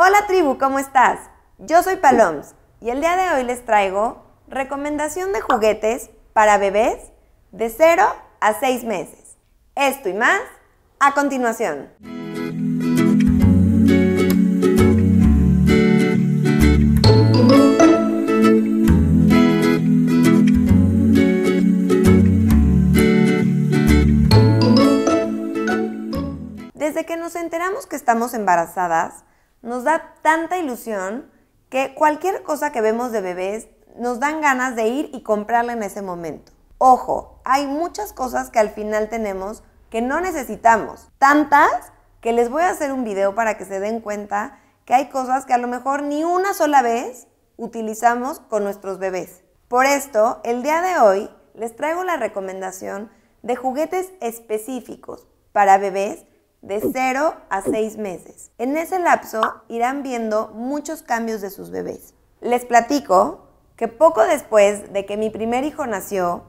Hola tribu, ¿cómo estás? Yo soy Paloms y el día de hoy les traigo recomendación de juguetes para bebés de 0 a 6 meses. Esto y más a continuación. Desde que nos enteramos que estamos embarazadas, nos da tanta ilusión que cualquier cosa que vemos de bebés nos dan ganas de ir y comprarla en ese momento. Ojo, hay muchas cosas que al final tenemos que no necesitamos. Tantas que les voy a hacer un video para que se den cuenta que hay cosas que a lo mejor ni una sola vez utilizamos con nuestros bebés. Por esto, el día de hoy les traigo la recomendación de juguetes específicos para bebés de 0 a 6 meses. En ese lapso irán viendo muchos cambios de sus bebés. Les platico que poco después de que mi primer hijo nació,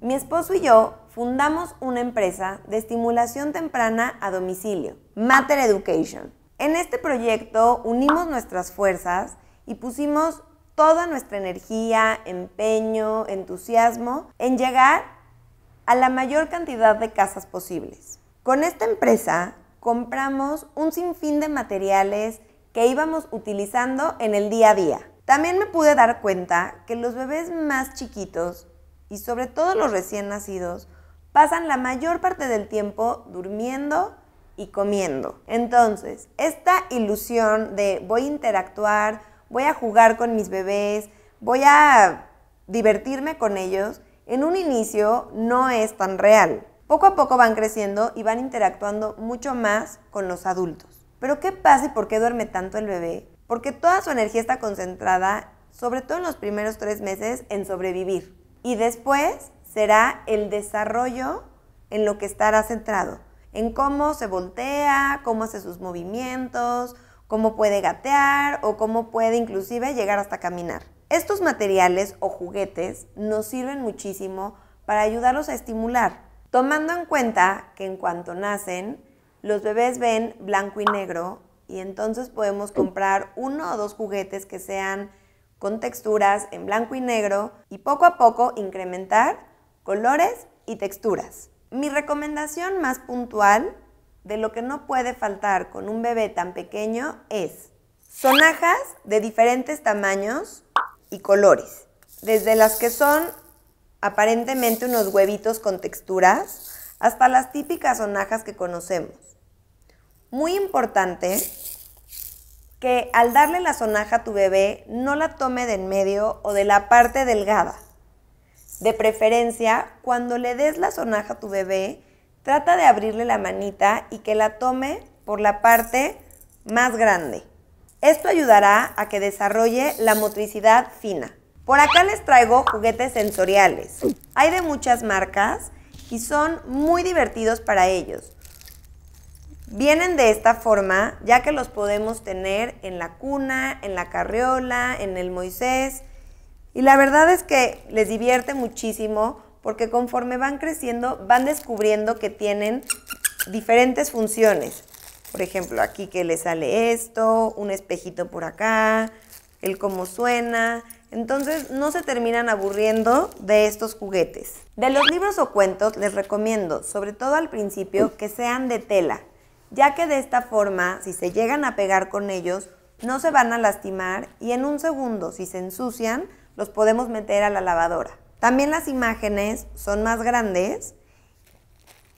mi esposo y yo fundamos una empresa de estimulación temprana a domicilio, Mater Education. En este proyecto unimos nuestras fuerzas y pusimos toda nuestra energía, empeño, entusiasmo en llegar a la mayor cantidad de casas posibles. Con esta empresa compramos un sinfín de materiales que íbamos utilizando en el día a día. También me pude dar cuenta que los bebés más chiquitos y sobre todo los recién nacidos pasan la mayor parte del tiempo durmiendo y comiendo. Entonces, esta ilusión de voy a interactuar, voy a jugar con mis bebés, voy a divertirme con ellos, en un inicio no es tan real. Poco a poco van creciendo y van interactuando mucho más con los adultos. Pero ¿qué pasa y por qué duerme tanto el bebé? Porque toda su energía está concentrada, sobre todo en los primeros tres meses, en sobrevivir. Y después será el desarrollo en lo que estará centrado, en cómo se voltea, cómo hace sus movimientos, cómo puede gatear o cómo puede inclusive llegar hasta caminar. Estos materiales o juguetes nos sirven muchísimo para ayudarlos a estimular, tomando en cuenta que en cuanto nacen, los bebés ven blanco y negro y entonces podemos oh. comprar uno o dos juguetes que sean con texturas en blanco y negro y poco a poco incrementar colores y texturas. Mi recomendación más puntual de lo que no puede faltar con un bebé tan pequeño es sonajas de diferentes tamaños y colores, desde las que son aparentemente unos huevitos con texturas, hasta las típicas sonajas que conocemos. Muy importante que al darle la sonaja a tu bebé no la tome de en medio o de la parte delgada. De preferencia, cuando le des la sonaja a tu bebé, trata de abrirle la manita y que la tome por la parte más grande. Esto ayudará a que desarrolle la motricidad fina. Por acá les traigo juguetes sensoriales. Hay de muchas marcas y son muy divertidos para ellos. Vienen de esta forma, ya que los podemos tener en la cuna, en la carriola, en el Moisés. Y la verdad es que les divierte muchísimo porque conforme van creciendo van descubriendo que tienen diferentes funciones. Por ejemplo, aquí que le sale esto, un espejito por acá, el cómo suena, entonces no se terminan aburriendo de estos juguetes. De los libros o cuentos les recomiendo, sobre todo al principio, que sean de tela, ya que de esta forma, si se llegan a pegar con ellos, no se van a lastimar y en un segundo, si se ensucian, los podemos meter a la lavadora. También las imágenes son más grandes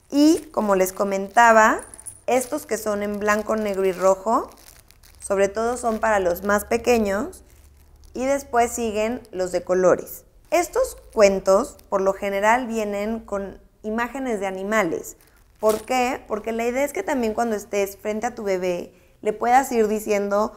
y, como les comentaba, estos que son en blanco, negro y rojo, sobre todo son para los más pequeños, y después siguen los de colores. Estos cuentos por lo general vienen con imágenes de animales. ¿Por qué? Porque la idea es que también cuando estés frente a tu bebé le puedas ir diciendo,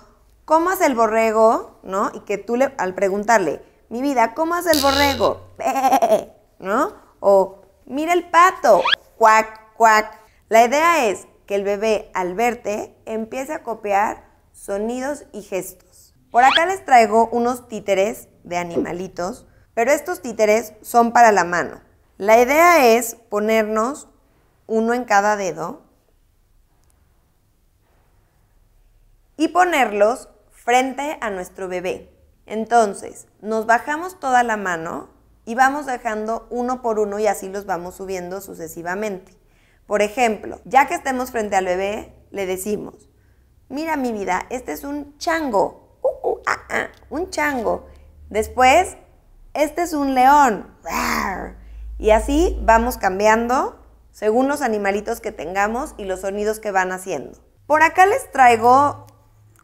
¿cómo hace el borrego, ¿no? Y que tú le, al preguntarle, mi vida, ¿cómo hace el borrego, ¿no? O mira el pato, cuac, cuac. La idea es que el bebé al verte empiece a copiar sonidos y gestos. Por acá les traigo unos títeres de animalitos, pero estos títeres son para la mano. La idea es ponernos uno en cada dedo y ponerlos frente a nuestro bebé. Entonces, nos bajamos toda la mano y vamos dejando uno por uno y así los vamos subiendo sucesivamente. Por ejemplo, ya que estemos frente al bebé, le decimos, mira mi vida, este es un chango, un chango. Después, este es un león. Y así vamos cambiando según los animalitos que tengamos y los sonidos que van haciendo. Por acá les traigo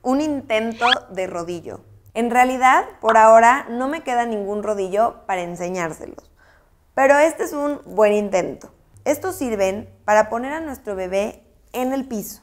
un intento de rodillo. En realidad, por ahora no me queda ningún rodillo para enseñárselos, pero este es un buen intento. Estos sirven para poner a nuestro bebé en el piso.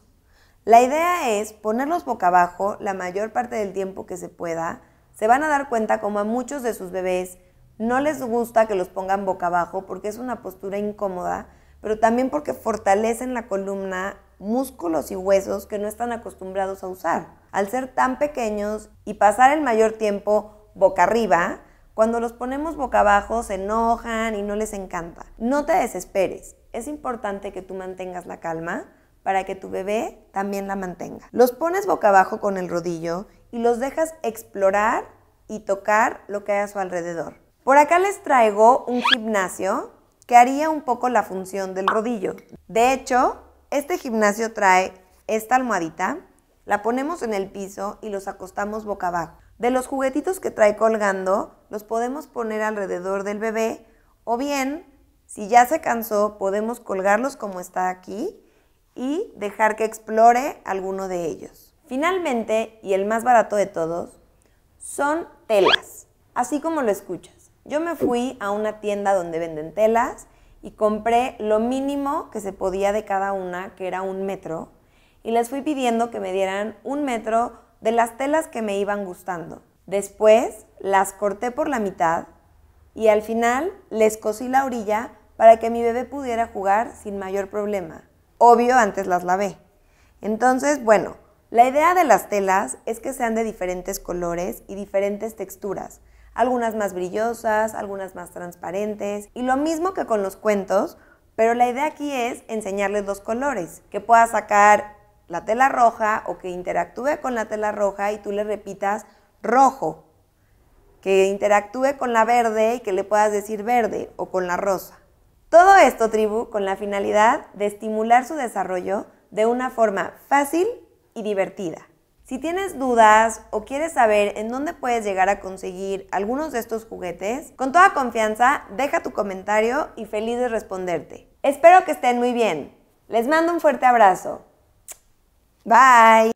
La idea es ponerlos boca abajo la mayor parte del tiempo que se pueda. Se van a dar cuenta como a muchos de sus bebés no les gusta que los pongan boca abajo porque es una postura incómoda, pero también porque fortalecen la columna, músculos y huesos que no están acostumbrados a usar. Al ser tan pequeños y pasar el mayor tiempo boca arriba, cuando los ponemos boca abajo se enojan y no les encanta. No te desesperes, es importante que tú mantengas la calma para que tu bebé también la mantenga. Los pones boca abajo con el rodillo y los dejas explorar y tocar lo que hay a su alrededor. Por acá les traigo un gimnasio que haría un poco la función del rodillo. De hecho, este gimnasio trae esta almohadita, la ponemos en el piso y los acostamos boca abajo. De los juguetitos que trae colgando, los podemos poner alrededor del bebé o bien, si ya se cansó, podemos colgarlos como está aquí y dejar que explore alguno de ellos. Finalmente, y el más barato de todos, son telas, así como lo escuchas. Yo me fui a una tienda donde venden telas y compré lo mínimo que se podía de cada una, que era un metro, y les fui pidiendo que me dieran un metro de las telas que me iban gustando. Después las corté por la mitad y al final les cosí la orilla para que mi bebé pudiera jugar sin mayor problema. Obvio, antes las lavé. Entonces, bueno, la idea de las telas es que sean de diferentes colores y diferentes texturas, algunas más brillosas, algunas más transparentes, y lo mismo que con los cuentos, pero la idea aquí es enseñarles dos colores, que pueda sacar la tela roja o que interactúe con la tela roja y tú le repitas rojo, que interactúe con la verde y que le puedas decir verde o con la rosa. Todo esto, tribu, con la finalidad de estimular su desarrollo de una forma fácil y divertida. Si tienes dudas o quieres saber en dónde puedes llegar a conseguir algunos de estos juguetes, con toda confianza deja tu comentario y feliz de responderte. Espero que estén muy bien. Les mando un fuerte abrazo. Bye.